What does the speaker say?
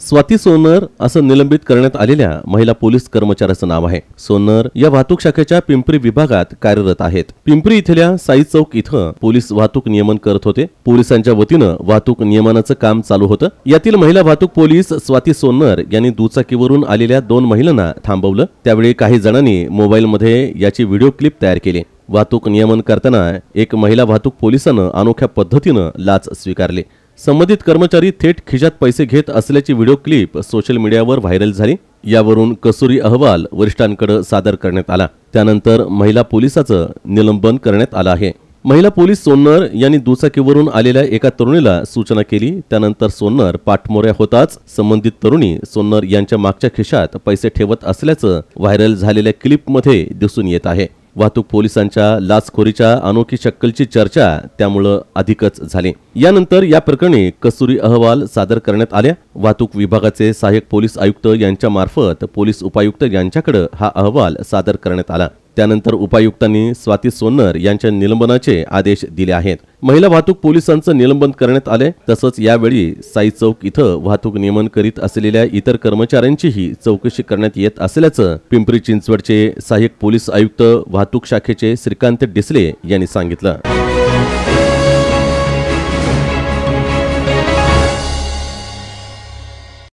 स्वाती सोनर असं निलंबित करण्यात आलेल्या महिला पोलीस कर्मचाऱ्याचं नाव आहे सोनर या वाहतूक शाखेच्या पिंपरी विभागात कार्यरत आहेत पिंपरी इथल्या साई चौक इथं पोलीस वाहतूक नियमन करत होते पोलिसांच्या वतीनं वाहतूक नियमनाचं काम चालू होतं यातील महिला वाहतूक पोलीस स्वाती सोनर यांनी दुचाकीवरून आलेल्या दोन महिलांना थांबवलं त्यावेळी काही जणांनी मोबाईलमध्ये याची व्हिडिओ क्लिप तयार केली वाहतूक नियमन करताना एक महिला वाहतूक पोलिसानं अनोख्या पद्धतीनं लाच स्वीकारली संबंधित कर्मचारी थेट खिशात पैसे घेत असल्याची व्हिडिओ क्लिप सोशल मीडियावर व्हायरल झाली यावरून कसुरी अहवाल वरिष्ठांकडे सादर करण्यात आला त्यानंतर महिला पोलिसाचं निलंबन करण्यात आलं आहे महिला पोलीस सोन्नर यांनी दुचाकीवरून आलेल्या एका तरुणीला सूचना केली त्यानंतर सोन्नर पाठमोऱ्या होताच संबंधित तरुणी सोन्नर यांच्या मागच्या खिशात पैसे ठेवत असल्याचं व्हायरल झालेल्या क्लिपमध्ये दिसून येत आहे वाहतूक पोलिसांच्या लाचखोरीच्या अनोखी शक्कलची चर्चा त्यामुळं अधिकच झाली यानंतर या प्रकरणी कसुरी अहवाल सादर करण्यात आल्या वाहतूक विभागाचे सहाय्यक पोलीस आयुक्त यांच्या मार्फत पोलीस उपायुक्त यांच्याकडे हा अहवाल सादर करण्यात आला त्यानंतर उपायुक्तांनी स्वाती सोन्नर यांच्या निलंबनाचे आदेश दिले आहेत महिला वाहतूक पोलिसांचं निलंबन करण्यात आले तसंच यावेळी साई चौक इथं वाहतूक नियमन करीत असलेल्या इतर कर्मचाऱ्यांचीही चौकशी करण्यात येत असल्याचं पिंपरी चिंचवडचे सहाय्यक पोलीस आयुक्त वाहतूक शाखेचे श्रीकांत डिसले यांनी सांगितलं